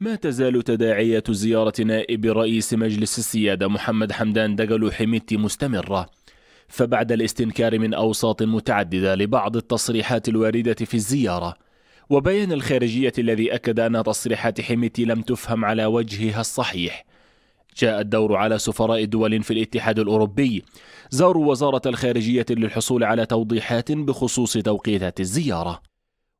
ما تزال تداعيات زيارة نائب رئيس مجلس السيادة محمد حمدان دقلو حميتي مستمرة فبعد الاستنكار من أوساط متعددة لبعض التصريحات الواردة في الزيارة وبيان الخارجية الذي أكد أن تصريحات حميتي لم تفهم على وجهها الصحيح جاء الدور على سفراء دول في الاتحاد الأوروبي زاروا وزارة الخارجية للحصول على توضيحات بخصوص توقيتات الزيارة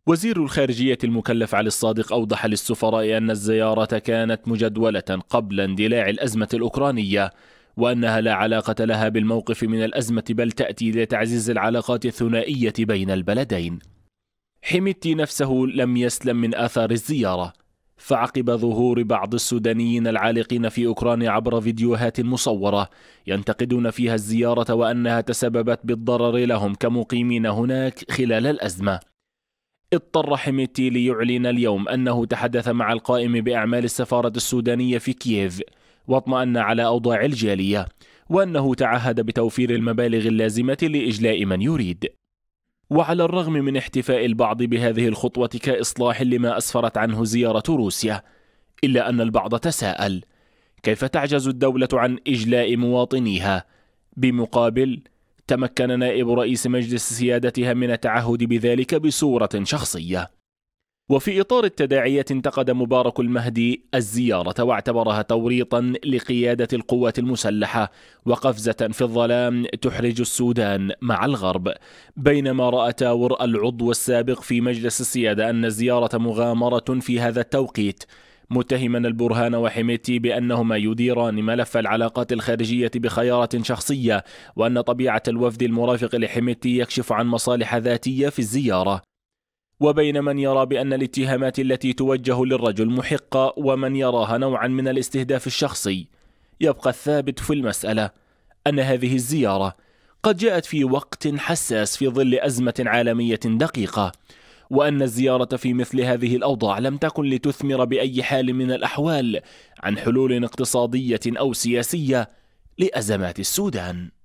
وزير الخارجية المكلف علي الصادق أوضح للسفراء أن الزيارة كانت مجدولة قبل اندلاع الأزمة الأوكرانية وأنها لا علاقة لها بالموقف من الأزمة بل تأتي لتعزيز العلاقات الثنائية بين البلدين حميتي نفسه لم يسلم من آثار الزيارة فعقب ظهور بعض السودانيين العالقين في أوكرانيا عبر فيديوهات مصورة ينتقدون فيها الزيارة وأنها تسببت بالضرر لهم كمقيمين هناك خلال الأزمة اضطر حميتي ليعلن اليوم أنه تحدث مع القائم بأعمال السفارة السودانية في كييف واطمأن على أوضاع الجالية وأنه تعهد بتوفير المبالغ اللازمة لإجلاء من يريد وعلى الرغم من احتفاء البعض بهذه الخطوة كإصلاح لما أسفرت عنه زيارة روسيا إلا أن البعض تساءل كيف تعجز الدولة عن إجلاء مواطنيها بمقابل تمكن نائب رئيس مجلس سيادتها من التعهد بذلك بصورة شخصية وفي إطار التداعيات انتقد مبارك المهدي الزيارة واعتبرها توريطا لقيادة القوات المسلحة وقفزة في الظلام تحرج السودان مع الغرب بينما رأى تاور العضو السابق في مجلس السيادة أن الزيارة مغامرة في هذا التوقيت متهما البرهان وحميتي بأنهما يديران ملف العلاقات الخارجية بخيارة شخصية وأن طبيعة الوفد المرافق لحميتي يكشف عن مصالح ذاتية في الزيارة وبين من يرى بأن الاتهامات التي توجه للرجل محقة ومن يراها نوعا من الاستهداف الشخصي يبقى الثابت في المسألة أن هذه الزيارة قد جاءت في وقت حساس في ظل أزمة عالمية دقيقة وأن الزيارة في مثل هذه الأوضاع لم تكن لتثمر بأي حال من الأحوال عن حلول اقتصادية أو سياسية لأزمات السودان